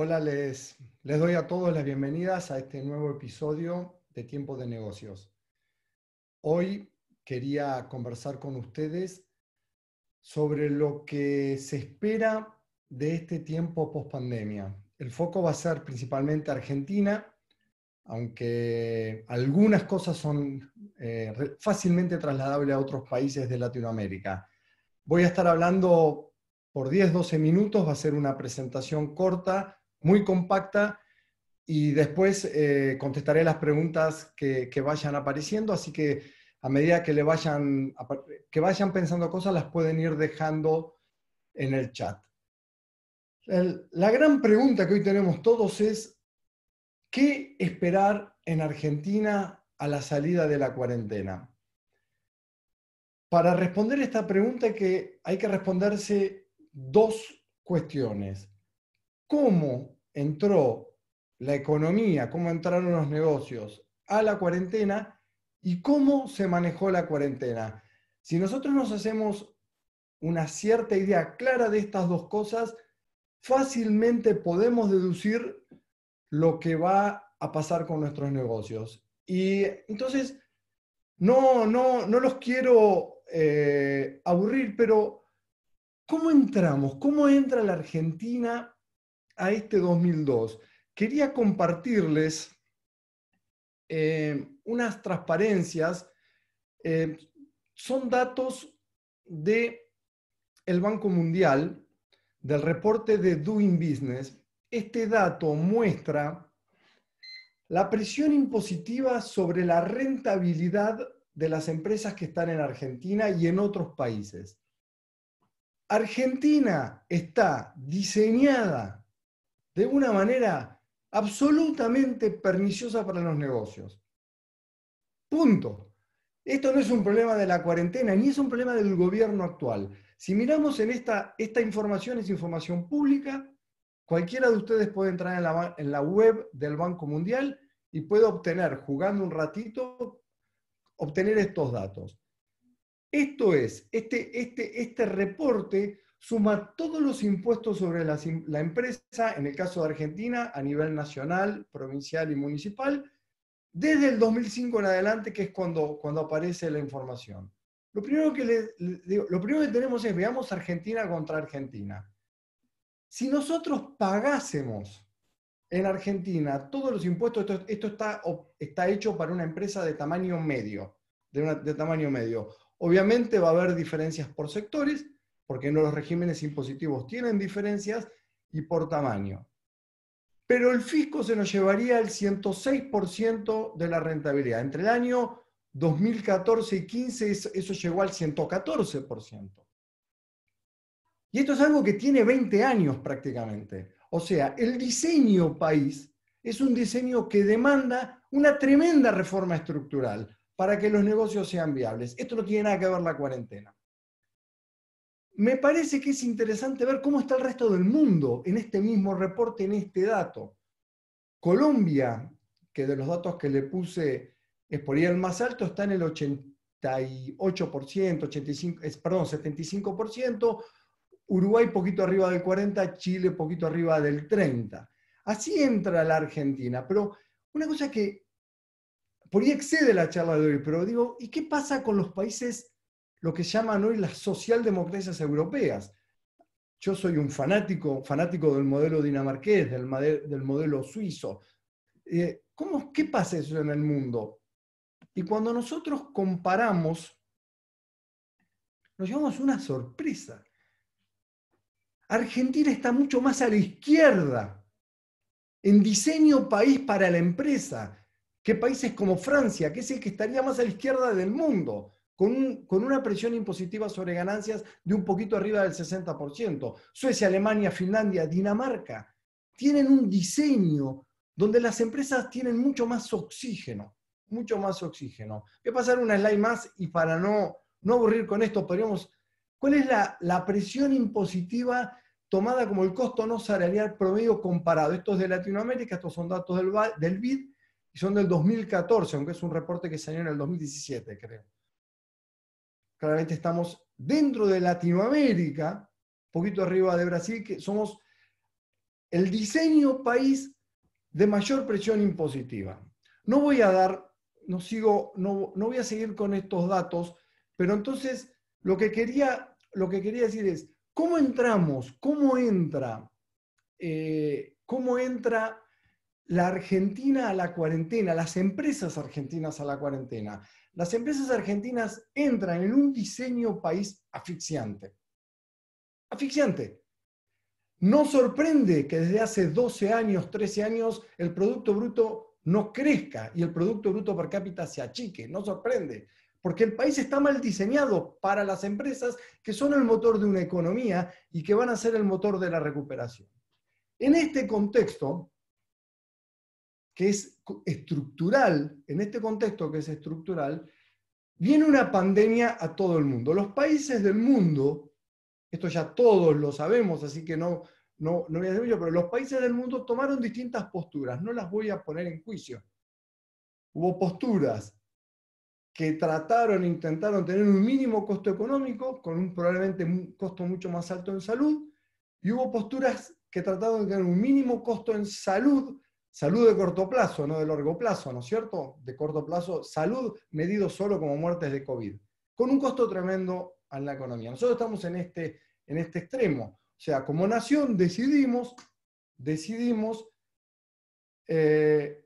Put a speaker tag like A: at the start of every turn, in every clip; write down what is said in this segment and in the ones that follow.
A: Hola, les, doy a todos las bienvenidas a este nuevo episodio de Tiempo de Negocios. Hoy quería conversar con ustedes sobre lo que se espera de este tiempo post-pandemia. El foco va a ser principalmente Argentina, aunque algunas cosas son eh, fácilmente trasladables a otros países de Latinoamérica. Voy a estar hablando por 10-12 minutos, va a ser una presentación corta muy compacta y después eh, contestaré las preguntas que, vayan apareciendo, así que a medida que, le vayan, que vayan pensando cosas las pueden ir dejando en el chat. la gran pregunta que hoy tenemos todos es, ¿qué esperar en Argentina a la salida de la cuarentena? Para responder esta pregunta que, hay que responderse dos cuestiones cómo entró la economía, cómo entraron los negocios a la cuarentena y cómo se manejó la cuarentena. Si nosotros nos hacemos una cierta idea clara de estas dos cosas, fácilmente podemos deducir lo que va a pasar con nuestros negocios. Y entonces, no, no, los quiero eh, aburrir, pero ¿cómo entramos? ¿Cómo entra la Argentina a este 2002, quería compartirles eh, unas transparencias. Eh, son datos del el Banco Mundial, del reporte de Doing Business. Este dato muestra la presión impositiva sobre la rentabilidad de las empresas que están en Argentina y en otros países. Argentina está diseñada de una manera absolutamente perniciosa para los negocios. Punto. Esto no es un problema de la cuarentena, ni es un problema del gobierno actual. Si miramos en esta, esta información, es información pública, cualquiera de ustedes puede entrar en la, web del Banco Mundial y puede obtener, jugando un ratito, obtener estos datos. Esto es, este, este, este reporte suma todos los impuestos sobre la, empresa, en el caso de Argentina, a nivel nacional, provincial y municipal, desde el 2005 en adelante, que es cuando, cuando aparece la información. Lo primero, que lo primero que tenemos es, veamos Argentina contra Argentina. Si nosotros pagásemos en Argentina todos los impuestos, esto, está, está hecho para una empresa de tamaño medio, de tamaño medio. Obviamente va a haber diferencias por sectores, porque no los regímenes impositivos tienen diferencias y por tamaño. Pero el fisco se nos llevaría al 106% de la rentabilidad. Entre el año 2014 y 2015 eso llegó al 114%. Y esto es algo que tiene 20 años prácticamente. O sea, el diseño país es un diseño que demanda una tremenda reforma estructural para que los negocios sean viables. Esto no tiene nada que ver la cuarentena me parece que es interesante ver cómo está el resto del mundo en este mismo reporte, en este dato. Colombia, que de los datos que le puse es por ahí el más alto, está en el 88%, 85, perdón, 75%, Uruguay poquito arriba del 40%, Chile poquito arriba del 30%. Así entra la Argentina, pero una cosa que por ahí excede la charla de hoy, pero digo, ¿y qué pasa con los países lo que llaman hoy las socialdemocracias europeas. Yo soy un fanático, fanático del modelo dinamarqués, del, modelo suizo. Eh, ¿Qué pasa eso en el mundo? Y cuando nosotros comparamos, nos llevamos una sorpresa. Argentina está mucho más a la izquierda en diseño país para la empresa que países como Francia, que es el que estaría más a la izquierda del mundo con, una presión impositiva sobre ganancias de un poquito arriba del 60%. Suecia, Alemania, Finlandia, Dinamarca tienen un diseño donde las empresas tienen mucho más oxígeno, mucho más oxígeno. Voy a pasar una slide más y para no, aburrir con esto, podríamos, ¿cuál es la, presión impositiva tomada como el costo no salarial promedio comparado? Esto es de Latinoamérica, estos son datos del BID y son del 2014, aunque es un reporte que salió en el 2017, creo claramente estamos dentro de Latinoamérica, un poquito arriba de Brasil, que somos el diseño país de mayor presión impositiva. No voy a dar, no, sigo, no, voy a seguir con estos datos, pero entonces lo que quería, lo que quería decir es, ¿cómo entramos? ¿Cómo entra? Eh, ¿Cómo entra la Argentina a la cuarentena, las empresas argentinas a la cuarentena? las empresas argentinas entran en un diseño país asfixiante. Asfixiante. No sorprende que desde hace 12 años, 13 años, el Producto Bruto no crezca y el Producto Bruto per cápita se achique. No sorprende, porque el país está mal diseñado para las empresas que son el motor de una economía y que van a ser el motor de la recuperación. En este contexto, que es estructural, en este contexto que es estructural, viene una pandemia a todo el mundo. Los países del mundo, esto ya todos lo sabemos, así que no, no, voy a decir mucho, pero los países del mundo tomaron distintas posturas, no las voy a poner en juicio. Hubo posturas que trataron, intentaron tener un mínimo costo económico, con un probablemente un costo mucho más alto en salud, y hubo posturas que trataron de tener un mínimo costo en salud, Salud de corto plazo, no de largo plazo, ¿no es cierto? De corto plazo, salud medido solo como muertes de COVID, con un costo tremendo en la economía. Nosotros estamos en este, en este extremo. O sea, como nación decidimos, decidimos eh,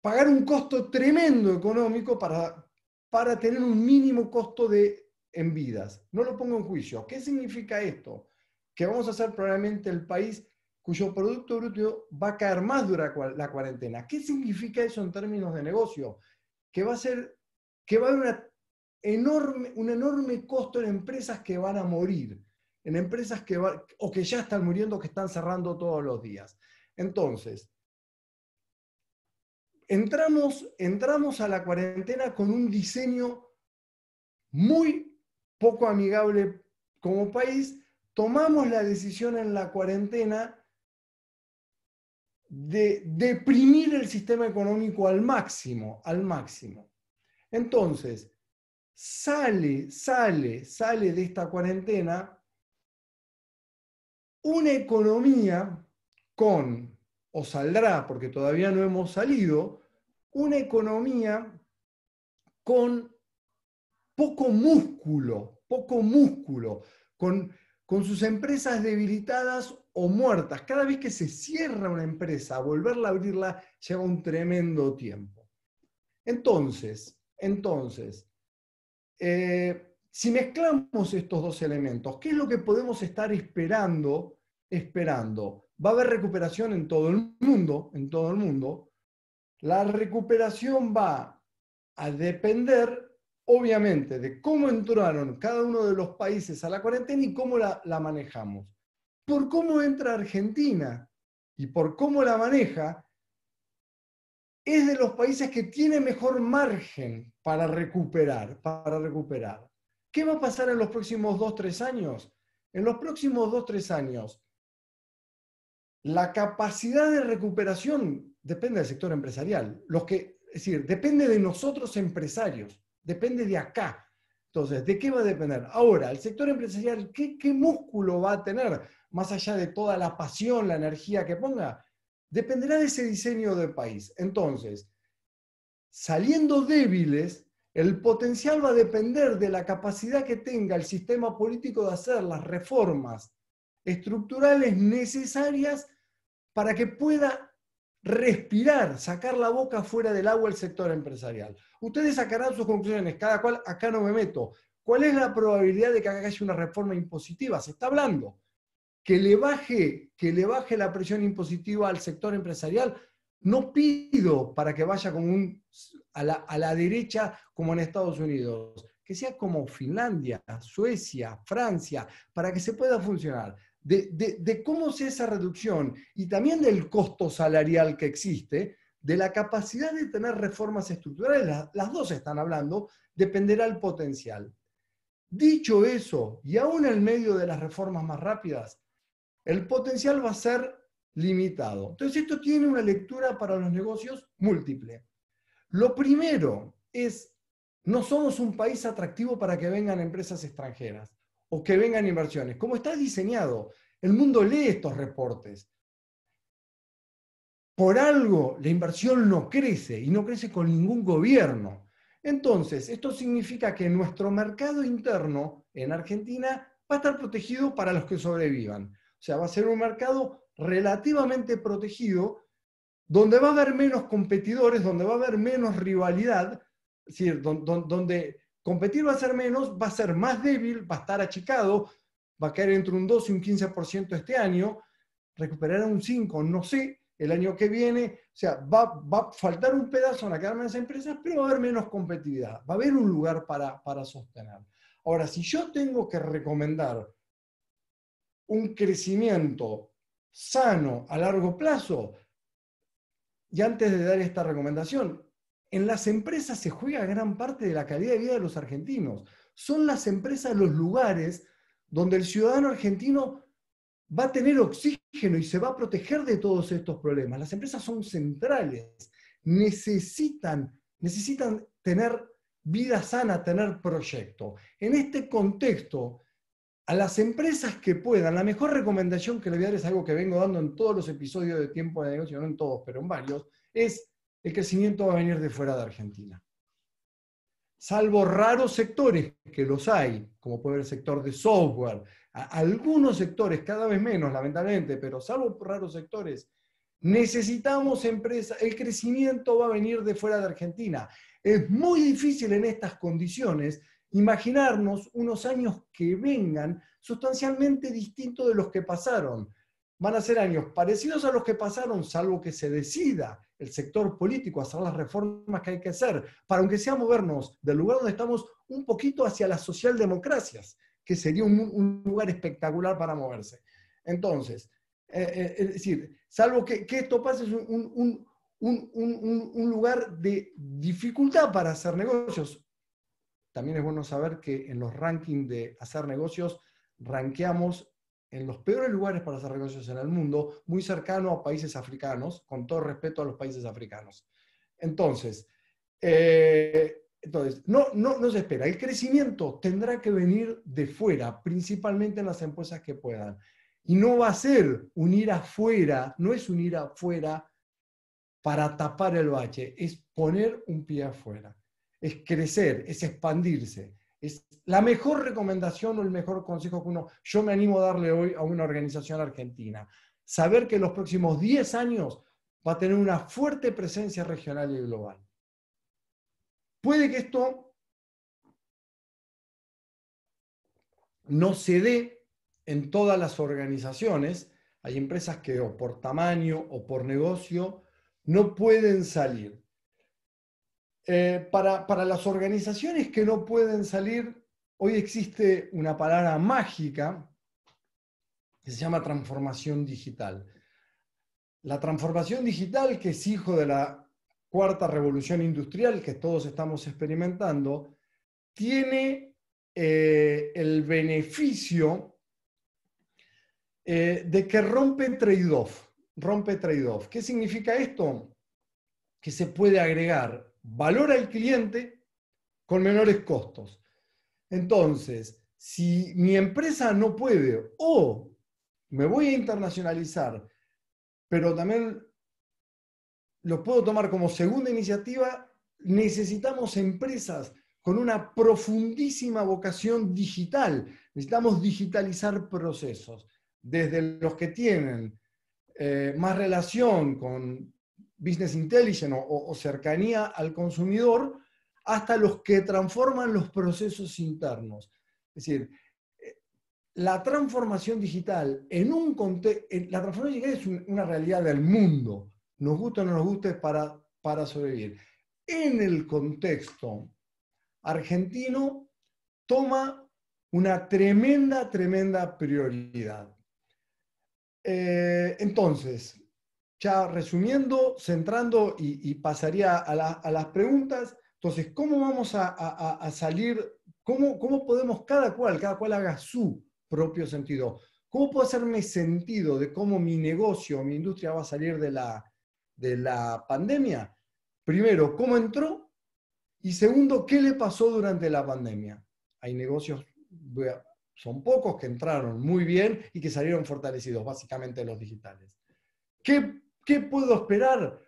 A: pagar un costo tremendo económico para, para tener un mínimo costo de, en vidas. No lo pongo en juicio. ¿Qué significa esto? Que vamos a hacer probablemente el país cuyo Producto Bruto va a caer más durante la cuarentena. ¿Qué significa eso en términos de negocio? Que va a ser, que va a haber un enorme costo en empresas que van a morir, en empresas que o que ya están muriendo, que están cerrando todos los días. Entonces, entramos a la cuarentena con un diseño muy poco amigable como país, tomamos la decisión en la cuarentena de deprimir el sistema económico al máximo, al máximo. Entonces, sale, sale, sale de esta cuarentena una economía con, o saldrá, porque todavía no hemos salido, una economía con poco músculo, poco músculo, con, con sus empresas debilitadas o muertas. Cada vez que se cierra una empresa, volverla a abrirla lleva un tremendo tiempo. Entonces, entonces, eh, si mezclamos estos dos elementos, ¿qué es lo que podemos estar esperando? Esperando. Va a haber recuperación en todo el mundo, en todo el mundo. La recuperación va a depender obviamente, de cómo entraron cada uno de los países a la cuarentena y cómo la, manejamos por cómo entra Argentina y por cómo la maneja, es de los países que tiene mejor margen para recuperar, para recuperar. ¿Qué va a pasar en los próximos dos, tres años? En los próximos dos, tres años, la capacidad de recuperación depende del sector empresarial. Los que, es decir, depende de nosotros empresarios, depende de acá. Entonces, ¿de qué va a depender? Ahora, el sector empresarial, qué músculo va a tener más allá de toda la pasión, la energía que ponga, dependerá de ese diseño del país. Entonces, saliendo débiles, el potencial va a depender de la capacidad que tenga el sistema político de hacer las reformas estructurales necesarias para que pueda respirar, sacar la boca fuera del agua el sector empresarial. Ustedes sacarán sus conclusiones, cada cual acá no me meto. ¿Cuál es la probabilidad de que haga haya una reforma impositiva? Se está hablando que le baje, que le baje la presión impositiva al sector empresarial. No pido para que vaya un, a, la, a la derecha como en Estados Unidos, que sea como Finlandia, Suecia, Francia, para que se pueda funcionar. De, de, cómo sea esa reducción y también del costo salarial que existe, de la capacidad de tener reformas estructurales, las, las dos están hablando, dependerá el potencial. Dicho eso, y aún en medio de las reformas más rápidas, el potencial va a ser limitado. Entonces esto tiene una lectura para los negocios múltiple. Lo primero es, no somos un país atractivo para que vengan empresas extranjeras o que vengan inversiones. Como está diseñado, el mundo lee estos reportes. Por algo la inversión no crece y no crece con ningún gobierno. Entonces, esto significa que nuestro mercado interno en Argentina va a estar protegido para los que sobrevivan sea, va a ser un mercado relativamente protegido, donde va a haber menos competidores, donde va a haber menos rivalidad, es decir, donde, competir va a ser menos, va a ser más débil, va a estar achicado, va a caer entre un 2 y un 15% este año, recuperar un 5, no sé, el año que viene, o sea, va, a faltar un pedazo en la carne de las empresas, pero va a haber menos competitividad, va a haber un lugar para, para sostener. Ahora, si yo tengo que recomendar un crecimiento sano a largo plazo. Y antes de dar esta recomendación, en las empresas se juega gran parte de la calidad de vida de los argentinos. Son las empresas los lugares donde el ciudadano argentino va a tener oxígeno y se va a proteger de todos estos problemas. Las empresas son centrales, necesitan, necesitan tener vida sana, tener proyecto. En este contexto, a las empresas que puedan, la mejor recomendación que le voy a dar es algo que vengo dando en todos los episodios de Tiempo de Negocio, no en todos, pero en varios, es el crecimiento va a venir de fuera de Argentina. Salvo raros sectores, que los hay, como puede ser el sector de software, algunos sectores, cada vez menos, lamentablemente, pero salvo raros sectores, necesitamos empresas, el crecimiento va a venir de fuera de Argentina. Es muy difícil en estas condiciones imaginarnos unos años que vengan sustancialmente distintos de los que pasaron. Van a ser años parecidos a los que pasaron, salvo que se decida el sector político hacer las reformas que hay que hacer, para aunque sea movernos del lugar donde estamos un poquito hacia las socialdemocracias, que sería un, lugar espectacular para moverse. Entonces, eh, eh, es decir, salvo que, esto pase, es un, un lugar de dificultad para hacer negocios también es bueno saber que en los rankings de hacer negocios, ranqueamos en los peores lugares para hacer negocios en el mundo, muy cercano a países africanos, con todo respeto a los países africanos. Entonces, eh, entonces no, no, no se espera. El crecimiento tendrá que venir de fuera, principalmente en las empresas que puedan. Y no va a ser unir afuera, no es unir afuera para tapar el bache, es poner un pie afuera es crecer, es expandirse. Es la mejor recomendación o el mejor consejo que uno, yo me animo a darle hoy a una organización argentina. Saber que en los próximos 10 años va a tener una fuerte presencia regional y global. Puede que esto no se dé en todas las organizaciones. Hay empresas que o por tamaño o por negocio no pueden salir. Eh, para, las organizaciones que no pueden salir, hoy existe una palabra mágica que se llama transformación digital. La transformación digital, que es hijo de la cuarta revolución industrial que todos estamos experimentando, tiene eh, el beneficio eh, de que rompe Rompe trade-off. ¿Qué significa esto? Que se puede agregar Valora al cliente con menores costos. Entonces, si mi empresa no puede o me voy a internacionalizar, pero también lo puedo tomar como segunda iniciativa, necesitamos empresas con una profundísima vocación digital. Necesitamos digitalizar procesos, desde los que tienen eh, más relación con business intelligence o, cercanía al consumidor, hasta los que transforman los procesos internos. Es decir, eh, la transformación digital en un contexto, la transformación digital es una realidad del mundo, nos gusta o no nos guste para, para sobrevivir. En el contexto argentino toma una tremenda, tremenda prioridad. Eh, entonces, ya resumiendo, centrando y, pasaría a, las preguntas. Entonces, ¿cómo vamos a, salir? ¿Cómo, ¿Cómo, podemos cada cual, cada cual haga su propio sentido? ¿Cómo puedo hacerme sentido de cómo mi negocio, mi industria va a salir de la, de la pandemia? Primero, ¿cómo entró? Y segundo, ¿qué le pasó durante la pandemia? Hay negocios, son pocos que entraron muy bien y que salieron fortalecidos, básicamente los digitales. ¿Qué ¿Qué puedo esperar?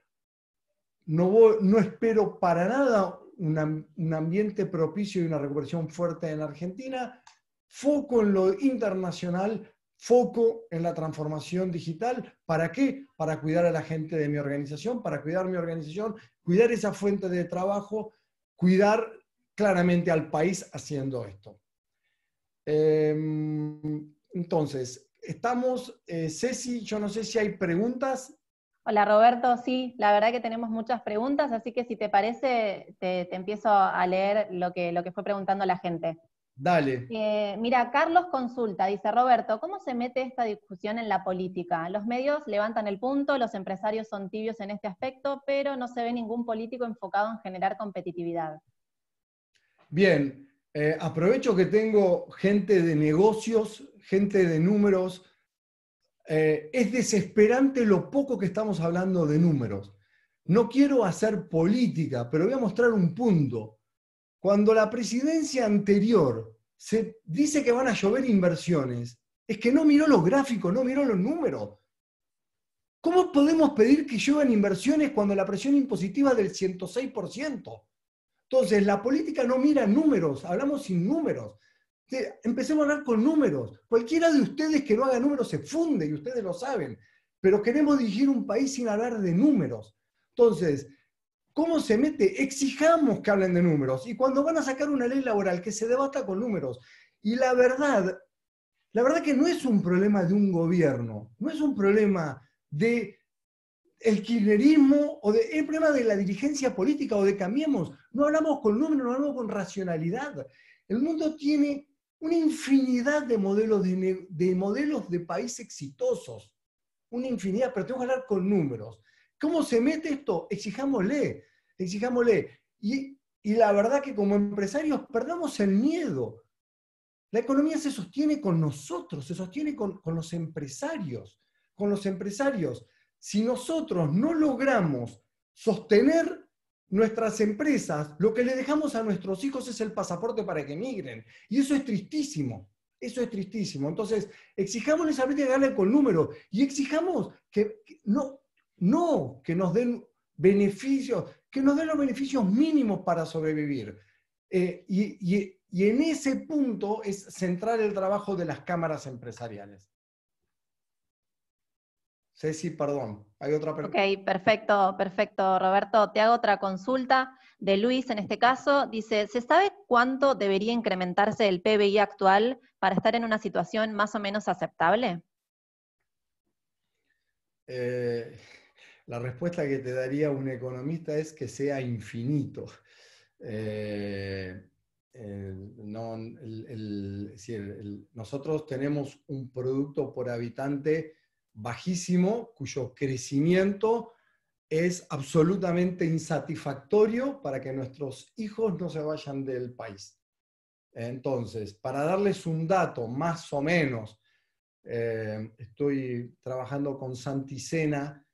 A: No, no espero para nada un ambiente propicio y una recuperación fuerte en Argentina. Foco en lo internacional, foco en la transformación digital. ¿Para qué? Para cuidar a la gente de mi organización, para cuidar mi organización, cuidar esa fuente de trabajo, cuidar claramente al país haciendo esto. Em, entonces, estamos, eh, Ceci, yo no sé si hay preguntas.
B: Hola Roberto, sí, la verdad que tenemos muchas preguntas, así que si te parece, te, empiezo a leer lo que, lo que fue preguntando la gente. Dale. Eh, mira, Carlos consulta, dice Roberto, ¿cómo se mete esta discusión en la política? Los medios levantan el punto, los empresarios son tibios en este aspecto, pero no se ve ningún político enfocado en generar competitividad.
A: Bien, eh, aprovecho que tengo gente de negocios, gente de números, eh, es desesperante lo poco que estamos hablando de números. No quiero hacer política, pero voy a mostrar un punto. Cuando la presidencia anterior se dice que van a llover inversiones, es que no miró los gráficos, no miró los números. ¿Cómo podemos pedir que lluevan inversiones cuando la presión impositiva es del 106%? Entonces, la política no mira números, hablamos sin números. Empecemos a hablar con números. Cualquiera de ustedes que no haga números se funde y ustedes lo saben. Pero queremos dirigir un país sin hablar de números. Entonces, ¿cómo se mete? Exijamos que hablen de números. Y cuando van a sacar una ley laboral que se debata con números. Y la verdad, la verdad que no es un problema de un gobierno, no es un problema de el kirchnerismo o de, el problema de la dirigencia política o de cambiemos. No hablamos con números, no hablamos con racionalidad. El mundo tiene una infinidad de modelos de, modelos de países exitosos, una infinidad, pero tengo que hablar con números. ¿Cómo se mete esto? Exijámosle, exijámosle. Y, la verdad que como empresarios perdamos el miedo. La economía se sostiene con nosotros, se sostiene con, con los empresarios, con los empresarios. Si nosotros no logramos sostener nuestras empresas, lo que le dejamos a nuestros hijos es el pasaporte para que emigren. Y eso es tristísimo. Eso es tristísimo. Entonces, exijámosles ver que darle con números. Y exijamos que, no, no que nos den beneficios, que nos den los beneficios mínimos para sobrevivir. Eh, y, y en ese punto es centrar el trabajo de las cámaras empresariales. Ceci, perdón, hay otra pregunta.
B: Ok, perfecto, perfecto, Roberto. Te hago otra consulta de Luis en este caso. Dice, ¿se sabe cuánto debería incrementarse el PBI actual para estar en una situación más o menos aceptable?
A: Eh, la respuesta que te daría un economista es que sea infinito. Eh, nosotros tenemos un producto por habitante bajísimo, cuyo crecimiento es absolutamente insatisfactorio para que nuestros hijos no se vayan del país. Entonces, para darles un dato más o menos, eh, estoy trabajando con Santicena,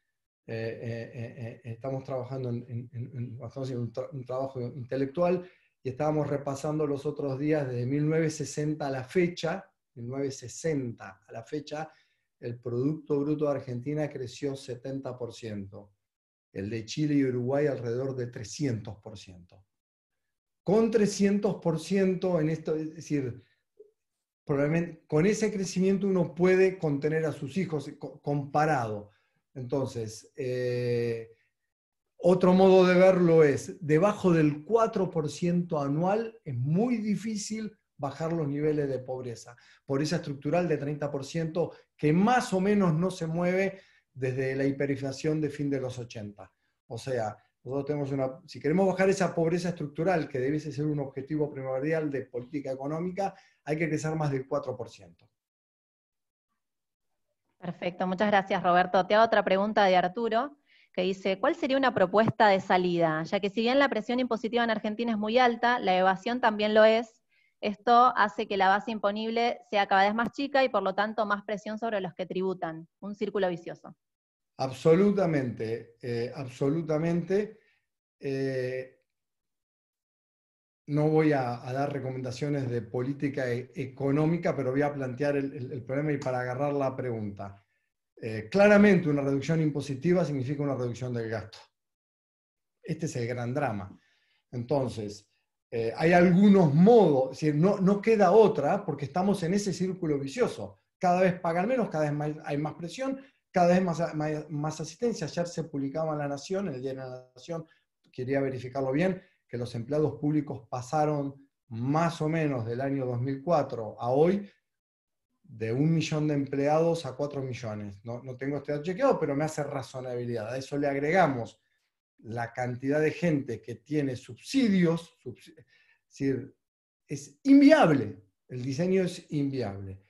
A: eh, eh, estamos trabajando en, un, un trabajo intelectual y estábamos repasando los otros días desde 1960 a la fecha, 1960 a la fecha, el Producto Bruto de Argentina creció 70%, el de Chile y Uruguay alrededor de 300%. Con 300% en esto, es decir, probablemente con ese crecimiento uno puede contener a sus hijos comparado. Entonces, eh, otro modo de verlo es, debajo del 4% anual es muy difícil bajar los niveles de pobreza. Pobreza estructural de 30% que más o menos no se mueve desde la hiperinflación de fin de los 80. O sea, nosotros tenemos una, si queremos bajar esa pobreza estructural, que debe ser un objetivo primordial de política económica, hay que crecer más del 4%.
B: Perfecto, muchas gracias Roberto. Te hago otra pregunta de Arturo, que dice, ¿cuál sería una propuesta de salida? Ya que si bien la presión impositiva en Argentina es muy alta, la evasión también lo es, esto hace que la base imponible sea cada vez más chica y por lo tanto más presión sobre los que tributan. Un círculo vicioso.
A: Absolutamente, eh, absolutamente. Eh, no voy a, dar recomendaciones de política e, económica, pero voy a plantear el, problema y para agarrar la pregunta. Eh, claramente una reducción impositiva significa una reducción del gasto. Este es el gran drama. Entonces, eh, hay algunos modos, no, queda otra porque estamos en ese círculo vicioso. Cada vez pagan menos, cada vez hay más presión, cada vez más, más, asistencia. Ayer se publicaba en La Nación, el Día de la Nación, quería verificarlo bien, que los empleados públicos pasaron más o menos del año 2004 a hoy de un millón de empleados a cuatro millones. No, no tengo este dato chequeado, pero me hace razonabilidad. A eso le agregamos la cantidad de gente que tiene subsidios, es, inviable, el diseño es inviable.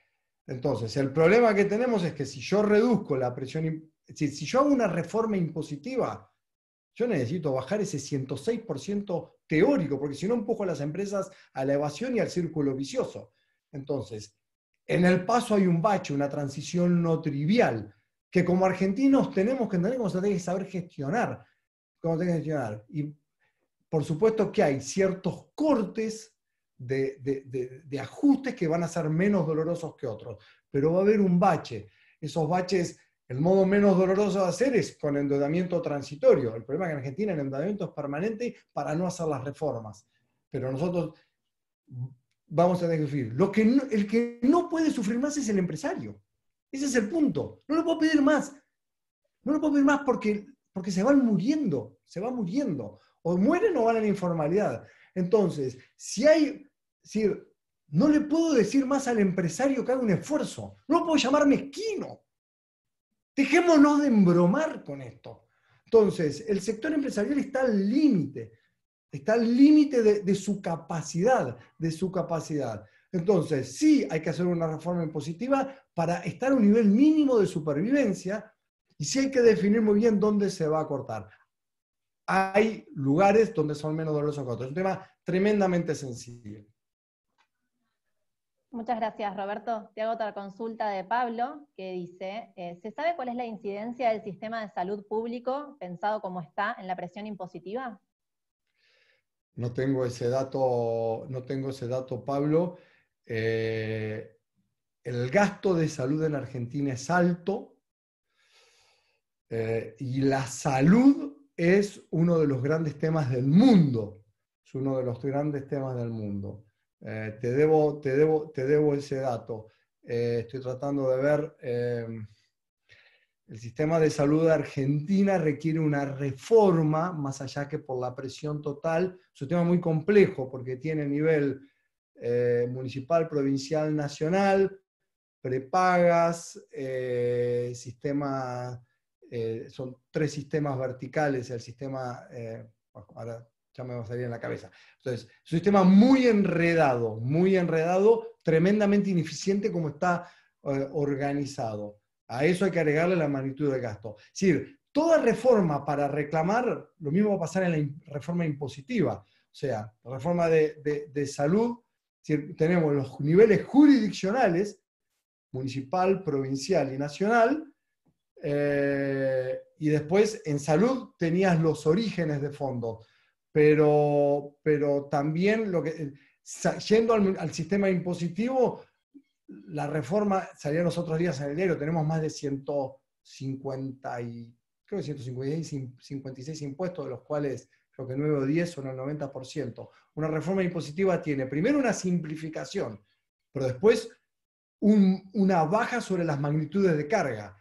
A: Entonces, el problema que tenemos es que si yo reduzco la presión, si yo hago una reforma impositiva, yo necesito bajar ese 106% teórico, porque si no empujo a las empresas a la evasión y al círculo vicioso. Entonces, en el paso hay un bache, una transición no trivial, que como argentinos tenemos que entender saber gestionar cómo tenés que gestionar. Y por supuesto que hay ciertos cortes de, ajustes que van a ser menos dolorosos que otros, pero va a haber un bache. Esos baches, el modo menos doloroso de hacer es con endeudamiento transitorio. El problema es que en Argentina el endeudamiento es permanente para no hacer las reformas. Pero nosotros vamos a tener Lo que el que no puede sufrir más es el empresario. Ese es el punto. No lo puedo pedir más. No lo puedo pedir más porque porque se van muriendo, se van muriendo. O mueren o van a la informalidad. Entonces, si hay, si no le puedo decir más al empresario que haga un esfuerzo, no puedo llamar mezquino. Dejémonos de embromar con esto. Entonces, el sector empresarial está al límite, está al límite de, su capacidad, de su capacidad. Entonces, sí hay que hacer una reforma impositiva para estar a un nivel mínimo de supervivencia, y sí hay que definir muy bien dónde se va a cortar. Hay lugares donde son menos dolorosos que otros. Es un tema tremendamente sencillo.
B: Muchas gracias, Roberto. Te hago otra consulta de Pablo, que dice, eh, ¿se sabe cuál es la incidencia del sistema de salud público pensado como está en la presión impositiva?
A: No tengo ese dato, no tengo ese dato, Pablo. Eh, el gasto de salud en Argentina es alto, eh, y la salud es uno de los grandes temas del mundo, es uno de los grandes temas del mundo. Eh, te, debo, te, debo, te debo ese dato. Eh, estoy tratando de ver, el sistema de salud de Argentina requiere una reforma, más allá que por la presión total. Es un tema muy complejo porque tiene nivel municipal, provincial, nacional, prepagas, sistema eh, son tres sistemas verticales, el sistema, eh, ahora ya me va a salir en la cabeza. Entonces, es un sistema muy enredado, muy enredado, tremendamente ineficiente como está eh, organizado. A eso hay que agregarle la magnitud de gasto. Es decir, toda reforma para reclamar, lo mismo va a pasar en la reforma impositiva, o sea, la reforma de, de, salud, tenemos los niveles jurisdiccionales, municipal, provincial y nacional, eh, y después en salud tenías los orígenes de fondo, pero, también lo que, yendo al, sistema impositivo, la reforma salía los otros días en enero, tenemos más de 150 y, creo 156 impuestos, de los cuales creo que 9 o 10 son el 90%. Una reforma impositiva tiene primero una simplificación, pero después una baja sobre las magnitudes de carga.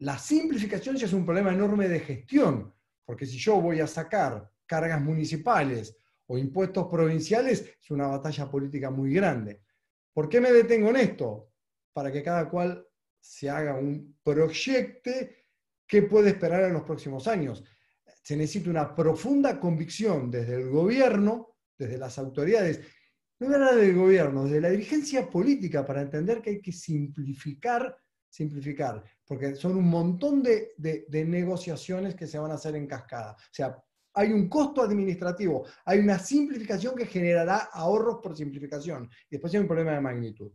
A: La simplificación ya es un problema enorme de gestión, porque si yo voy a sacar cargas municipales o impuestos provinciales, es una batalla política muy grande. ¿Por qué me detengo en esto? Para que cada cual se haga un proyecto que puede esperar en los próximos años. Se necesita una profunda convicción desde el gobierno, desde las autoridades, no era del gobierno, de la dirigencia política para entender que hay que simplificar simplificar, porque son un montón de, negociaciones que se van a hacer en cascada. O sea, hay un costo administrativo, hay una simplificación que generará ahorros por simplificación. Y después hay un problema de magnitud.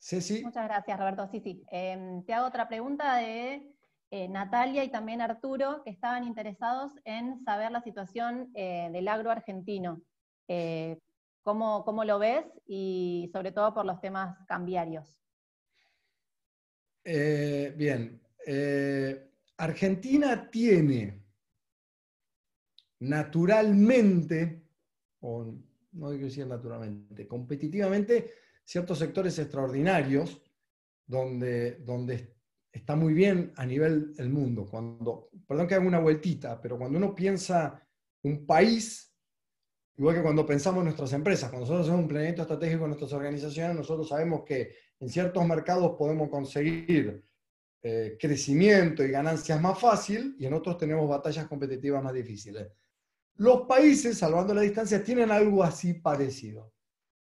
B: Ceci. Muchas gracias, Roberto. Sí, sí. Em, te hago otra pregunta de eh, Natalia y también Arturo, que estaban interesados en saber la situación eh, del agro argentino. Eh, ¿Cómo, lo ves? Y sobre todo por los temas cambiarios.
A: Eh, bien, eh, Argentina tiene naturalmente, o no digo que decir naturalmente, competitivamente, ciertos sectores extraordinarios donde, donde está muy bien a nivel del mundo. Cuando, perdón que haga una vueltita, pero cuando uno piensa un país, Igual que cuando pensamos en nuestras empresas, cuando nosotros hacemos un planeamiento estratégico en nuestras organizaciones, nosotros sabemos que en ciertos mercados podemos conseguir eh, crecimiento y ganancias más fácil y en otros tenemos batallas competitivas más difíciles. Los países, salvando la distancia, tienen algo así parecido.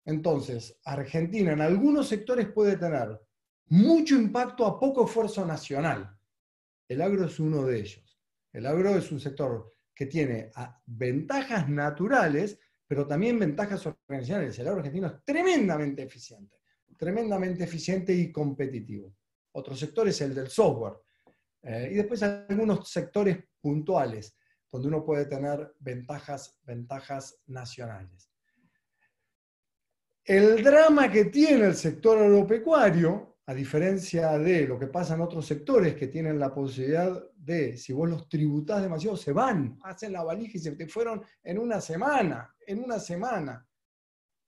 A: Entonces, Argentina en algunos sectores puede tener mucho impacto a poco esfuerzo nacional. El agro es uno de ellos. El agro es un sector que tiene ah, ventajas naturales, pero también ventajas organizacionales. El sector argentino es tremendamente eficiente, tremendamente eficiente y competitivo. Otro sector es el del software. Eh, y después algunos sectores puntuales donde uno puede tener ventajas, ventajas nacionales. El drama que tiene el sector agropecuario a diferencia de lo que pasa en otros sectores que tienen la posibilidad de, si vos los tributás demasiado, se van, hacen la valija y se te fueron en una semana, en una semana.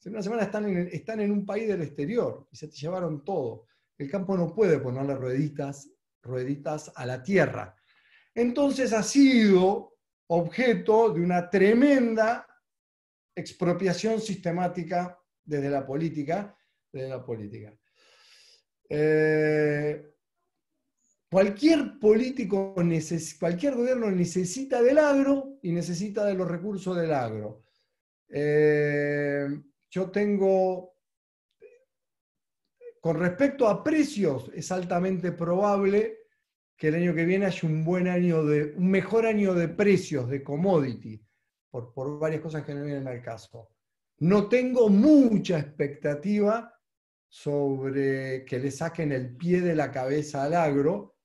A: En una semana están en, están en un país del exterior y se te llevaron todo. El campo no puede ponerle rueditas, rueditas a la tierra. Entonces ha sido objeto de una tremenda expropiación sistemática desde la política, desde la política. Eh, cualquier político, cualquier gobierno necesita del agro y necesita de los recursos del agro. Eh, yo tengo, con respecto a precios, es altamente probable que el año que viene haya un buen año de, un mejor año de precios, de commodity, por, por varias cosas que no vienen al caso. No tengo mucha expectativa sobre que le saquen el pie de la cabeza al agro,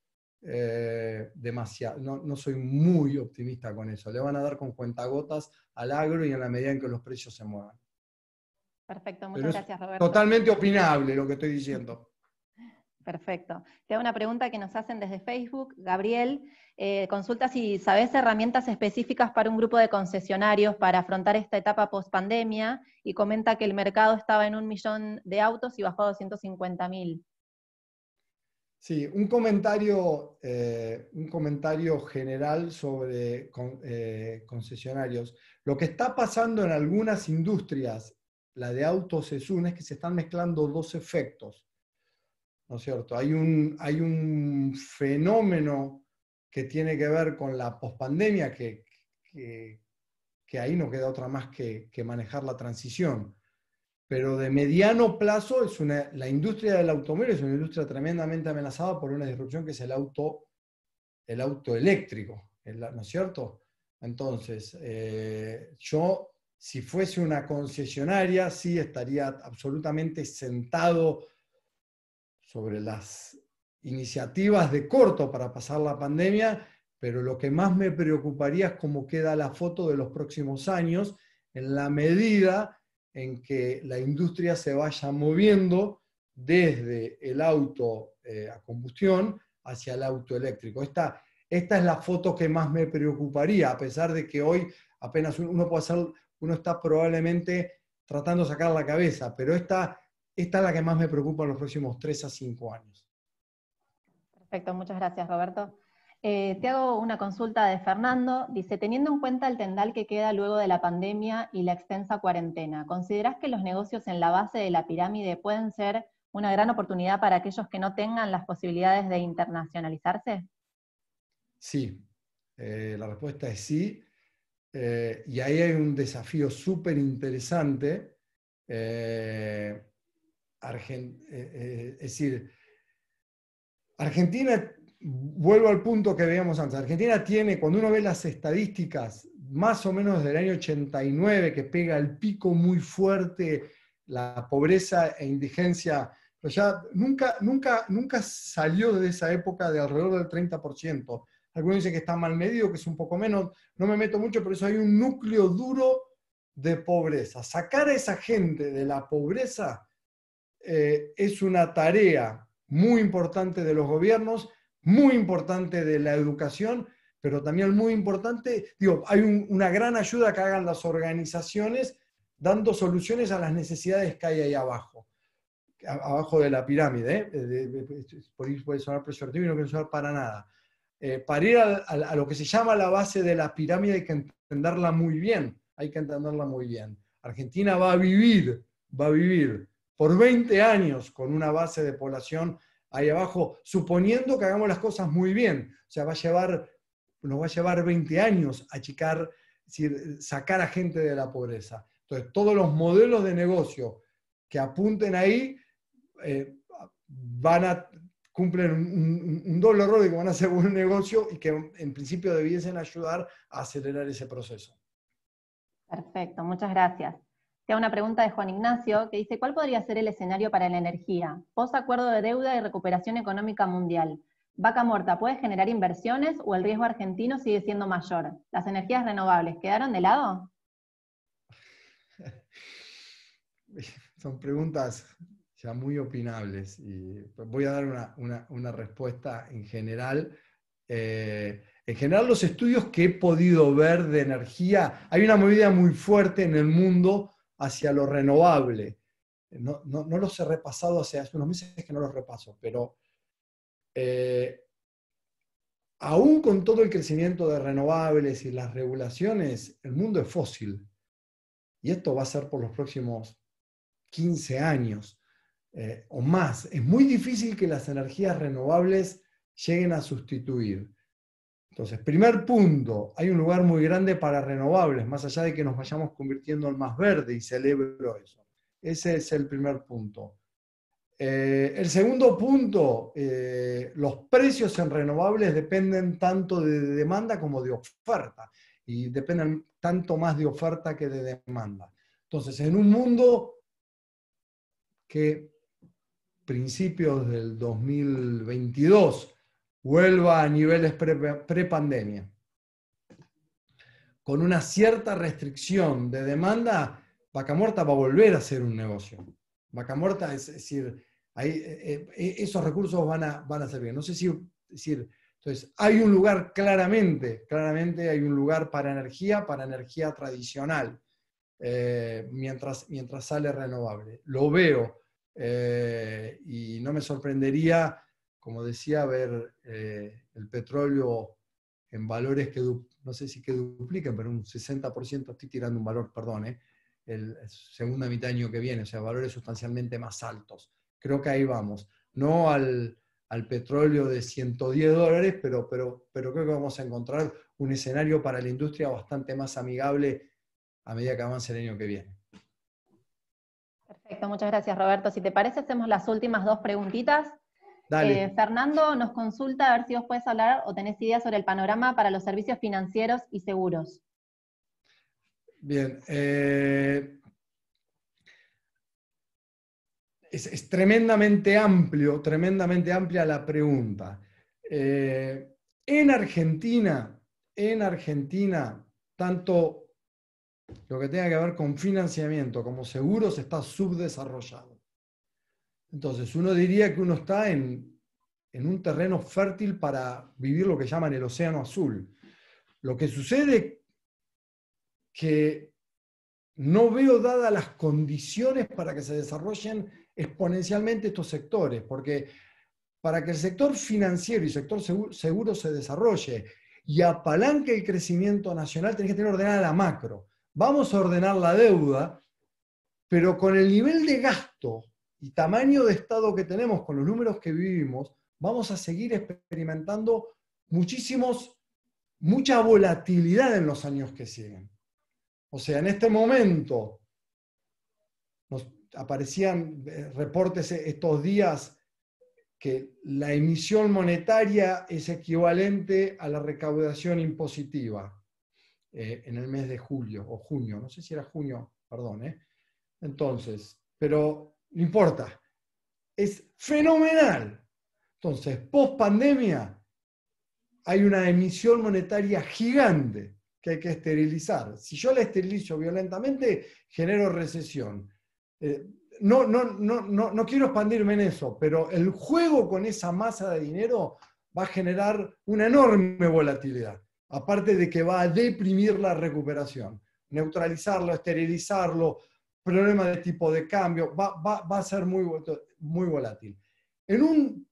A: eh, demasiado, no, soy muy optimista con eso. Le van a dar con cuentagotas al agro y en la medida en que los precios se muevan.
B: Perfecto, muchas gracias Roberto. Totalmente
A: opinable lo que estoy diciendo.
B: Perfecto. Te una pregunta que nos hacen desde Facebook. Gabriel, eh, consulta si sabes herramientas específicas para un grupo de concesionarios para afrontar esta etapa post pandemia y comenta que el mercado estaba en un millón de autos y bajó a 250 mil.
A: Sí, un comentario, eh, un comentario general sobre eh, concesionarios. Lo que está pasando en algunas industrias, la de autos es una, es que se están mezclando dos efectos ¿no es cierto? Hay un, fenómeno que tiene que ver con la pospandemia, que, que, ahí no queda otra más que, manejar la transición. Pero de mediano plazo, es la industria del automóvil es una industria tremendamente amenazada por una disrupción que es el auto, el auto eléctrico, ¿no es cierto? Entonces, eh, yo, si fuese una concesionaria, sí estaría absolutamente sentado sobre las iniciativas de corto para pasar la pandemia, pero lo que más me preocuparía es cómo queda la foto de los próximos años en la medida en que la industria se vaya moviendo desde el auto eh, a combustión hacia el auto eléctrico. Esta, esta es la foto que más me preocuparía, a pesar de que hoy apenas uno puede hacer, uno está probablemente tratando de sacar la cabeza, pero esta esta es la que más me preocupa en los próximos tres a cinco años.
B: Perfecto, muchas gracias Roberto. Eh, te hago una consulta de Fernando. Dice, teniendo en cuenta el tendal que queda luego de la pandemia y la extensa cuarentena, ¿consideras que los negocios en la base de la pirámide pueden ser una gran oportunidad para aquellos que no tengan las posibilidades de internacionalizarse?
A: Sí, eh, la respuesta es sí. Eh, y ahí hay un desafío súper interesante eh, eh, es decir, Argentina, vuelvo al punto que veíamos antes, Argentina tiene, cuando uno ve las estadísticas, más o menos desde el año 89, que pega el pico muy fuerte, la pobreza e indigencia, pero ya nunca, nunca, nunca salió de esa época de alrededor del 30%. Algunos dicen que está mal medido, que es un poco menos, no me meto mucho, pero eso hay un núcleo duro de pobreza. Sacar a esa gente de la pobreza eh, es una tarea muy importante de los gobiernos, muy importante de la educación, pero también muy importante, digo, hay una gran ayuda que hagan las organizaciones dando soluciones a las necesidades que hay ahí abajo, abajo de la pirámide. ¿eh? puede sonar y no quiero sonar para nada. Eh, para ir a, a, lo que se llama la base de la pirámide hay que entenderla muy bien, hay que entenderla muy bien. Argentina va a vivir, va a vivir por 20 años con una base de población ahí abajo, suponiendo que hagamos las cosas muy bien. O sea, va a llevar, nos va a llevar 20 años achicar, sacar a gente de la pobreza. Entonces, todos los modelos de negocio que apunten ahí eh, van a cumplen un, doble rol de que van a hacer buen negocio y que en principio debiesen ayudar a acelerar ese proceso.
B: Perfecto, muchas gracias. Tiene una pregunta de Juan Ignacio que dice, ¿cuál podría ser el escenario para la energía? Post acuerdo de deuda y recuperación económica mundial. Vaca muerta, ¿puede generar inversiones o el riesgo argentino sigue siendo mayor? ¿Las energías renovables quedaron de lado?
A: Son preguntas ya muy opinables y voy a dar una, respuesta en general. Eh, en general, los estudios que he podido ver de energía, hay una movida muy fuerte en el mundo hacia lo renovable. No, los he repasado hace, unos meses que no los repaso, pero eh, aún con todo el crecimiento de renovables y las regulaciones, el mundo es fósil. Y esto va a ser por los próximos 15 años eh, o más. Es muy difícil que las energías renovables lleguen a sustituir entonces, primer punto, hay un lugar muy grande para renovables, más allá de que nos vayamos convirtiendo en más verde y celebro eso. Ese es el primer punto. Eh, el segundo punto, eh, los precios en renovables dependen tanto de demanda como de oferta y dependen tanto más de oferta que de demanda. Entonces, en un mundo que principios del 2022 vuelva a niveles pre-pandemia. Con una cierta restricción de demanda, Vaca Muerta va a volver a ser un negocio. Vaca Muerta, es, decir, eh, eh, esos recursos van a, van a servir. No sé si, decir, entonces, hay un lugar claramente, claramente hay un lugar para energía, para energía tradicional, eh, mientras, mientras sale renovable. Lo veo y no me sorprendería como decía, ver eh, el petróleo en valores que, no sé si que dupliquen, pero un 60%, estoy tirando un valor, perdón, eh, el segunda mitad del año que viene, o sea, valores sustancialmente más altos. Creo que ahí vamos. No al, petróleo de 110 dólares, pero, pero, pero creo que vamos a encontrar un escenario para la industria bastante más amigable a medida que avance el año que viene.
B: Perfecto, muchas gracias Roberto. Si te parece, hacemos las últimas dos preguntitas eh, Fernando nos consulta a ver si vos puedes hablar o tenés ideas sobre el panorama para los servicios financieros y seguros.
A: Bien. Eh, es, tremendamente amplio, tremendamente amplia la pregunta. Eh, en Argentina, en Argentina, tanto lo que tenga que ver con financiamiento como seguros está subdesarrollado. Entonces, uno diría que uno está en, un terreno fértil para vivir lo que llaman el océano azul. Lo que sucede que no veo dadas las condiciones para que se desarrollen exponencialmente estos sectores, porque para que el sector financiero y sector seguro, seguro se desarrolle y apalanque el crecimiento nacional, tenés que tener ordenada la macro. Vamos a ordenar la deuda, pero con el nivel de gasto y tamaño de Estado que tenemos con los números que vivimos, vamos a seguir experimentando muchísimos, mucha volatilidad en los años que siguen. O sea, en este momento nos aparecían eh, reportes estos días que la emisión monetaria es equivalente a la recaudación impositiva eh, en el mes de julio o junio, no sé si era junio, perdón. Eh. Entonces, pero no importa. Es fenomenal. Entonces, post pandemia, hay una emisión monetaria gigante que hay que esterilizar. Si yo la esterilizo violentamente, genero recesión. no, no, no, no, no quiero expandirme en eso, pero el juego con esa masa de dinero va a generar una enorme volatilidad, aparte de que va a deprimir la recuperación neutralizarlo, esterilizarlo, problema de tipo de cambio, va, va, va a ser muy, muy volátil. En un,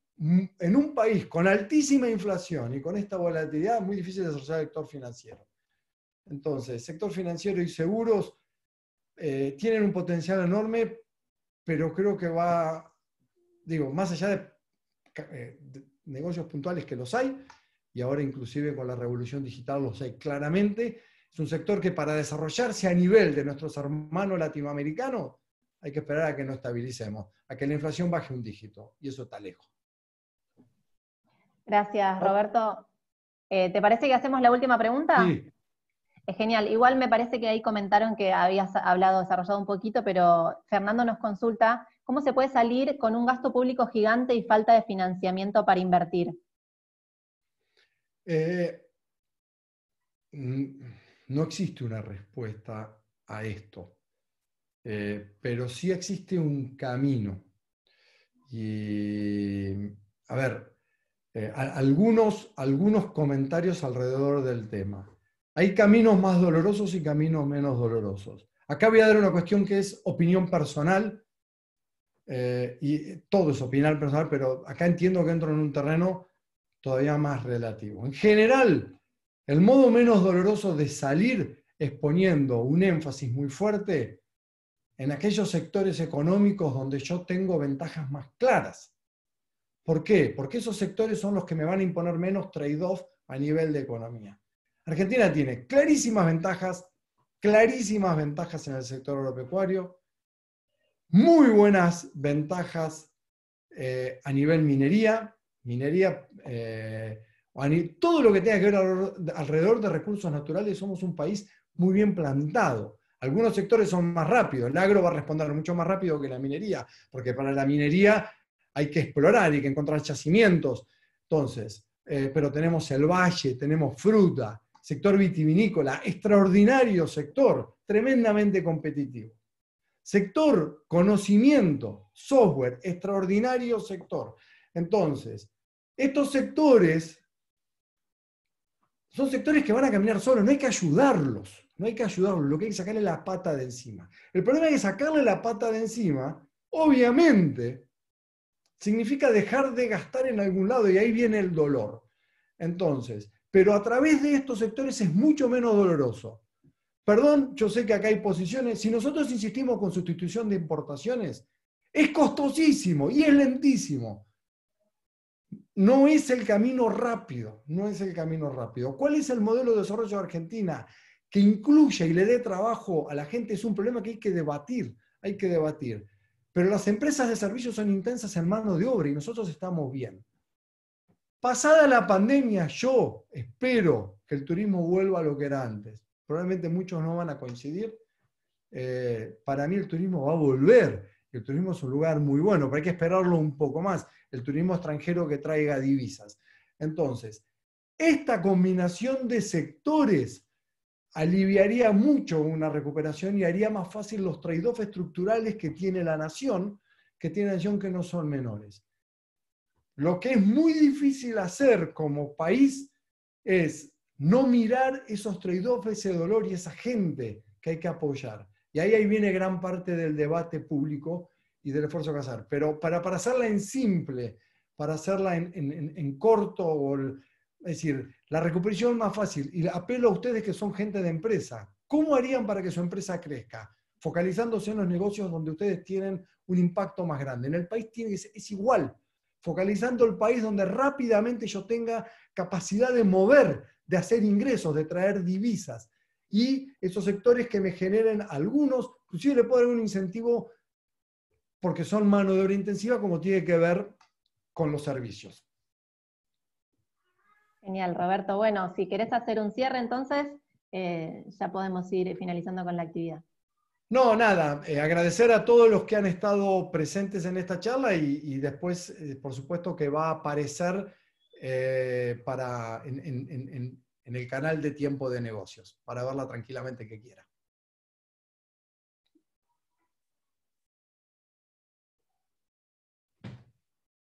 A: en un país con altísima inflación y con esta volatilidad, es muy difícil desarrollar el sector financiero. Entonces, sector financiero y seguros eh, tienen un potencial enorme, pero creo que va, digo, más allá de, eh, de negocios puntuales que los hay, y ahora inclusive con la revolución digital los hay claramente, es un sector que para desarrollarse a nivel de nuestros hermanos latinoamericanos, hay que esperar a que nos estabilicemos, a que la inflación baje un dígito, y eso está lejos.
B: Gracias, Roberto. Eh, ¿Te parece que hacemos la última pregunta? Sí. Es genial. Igual me parece que ahí comentaron que habías hablado, desarrollado un poquito, pero Fernando nos consulta, ¿cómo se puede salir con un gasto público gigante y falta de financiamiento para invertir?
A: Eh, mm, no existe una respuesta a esto, eh, pero sí existe un camino. Y, a ver, eh, algunos, algunos comentarios alrededor del tema. Hay caminos más dolorosos y caminos menos dolorosos. Acá voy a dar una cuestión que es opinión personal, eh, y todo es opinión personal, pero acá entiendo que entro en un terreno todavía más relativo. En general, el modo menos doloroso de salir es poniendo un énfasis muy fuerte en aquellos sectores económicos donde yo tengo ventajas más claras. ¿Por qué? Porque esos sectores son los que me van a imponer menos trade-off a nivel de economía. Argentina tiene clarísimas ventajas, clarísimas ventajas en el sector agropecuario, muy buenas ventajas eh, a nivel minería, minería eh, todo lo que tenga que ver alrededor de recursos naturales, somos un país muy bien plantado. Algunos sectores son más rápidos, el agro va a responder mucho más rápido que la minería, porque para la minería hay que explorar, y que encontrar yacimientos. Entonces, eh, pero tenemos el valle, tenemos fruta, sector vitivinícola, extraordinario sector, tremendamente competitivo. Sector conocimiento, software, extraordinario sector. Entonces, estos sectores son sectores que van a caminar solos, no hay que ayudarlos, no hay que ayudarlos, lo que hay que sacarle la pata de encima. El problema es que sacarle la pata de encima, obviamente, significa dejar de gastar en algún lado y ahí viene el dolor. Entonces, pero a través de estos sectores es mucho menos doloroso. Perdón, yo sé que acá hay posiciones, si nosotros insistimos con sustitución de importaciones, es costosísimo y es lentísimo no es el camino rápido, no es el camino rápido. ¿Cuál es el modelo de desarrollo de Argentina que incluye y le dé trabajo a la gente? Es un problema que hay que debatir, hay que debatir. Pero las empresas de servicios son intensas en mano de obra y nosotros estamos bien. Pasada la pandemia, yo espero que el turismo vuelva a lo que era antes. Probablemente muchos no van a coincidir. Eh, para mí el turismo va a volver. El turismo es un lugar muy bueno, pero hay que esperarlo un poco más el turismo extranjero que traiga divisas. Entonces, esta combinación de sectores aliviaría mucho una recuperación y haría más fácil los trade-offs estructurales que tiene la nación, que tiene nación que no son menores. Lo que es muy difícil hacer como país es no mirar esos trade-offs, ese dolor y esa gente que hay que apoyar. Y ahí, ahí viene gran parte del debate público y del esfuerzo que hacer. Pero para, para hacerla en simple, para hacerla en, en, en corto, o es decir, la recuperación más fácil, y apelo a ustedes que son gente de empresa, ¿cómo harían para que su empresa crezca? Focalizándose en los negocios donde ustedes tienen un impacto más grande. En el país tiene es igual, focalizando el país donde rápidamente yo tenga capacidad de mover, de hacer ingresos, de traer divisas. Y esos sectores que me generen algunos, inclusive le puedo dar un incentivo porque son mano de obra intensiva como tiene que ver con los servicios.
B: Genial, Roberto. Bueno, si querés hacer un cierre entonces, eh, ya podemos ir finalizando con la actividad.
A: No, nada, eh, agradecer a todos los que han estado presentes en esta charla y, después, eh, por supuesto, que va a aparecer para, en, en el canal de tiempo de negocios, para verla tranquilamente que quiera.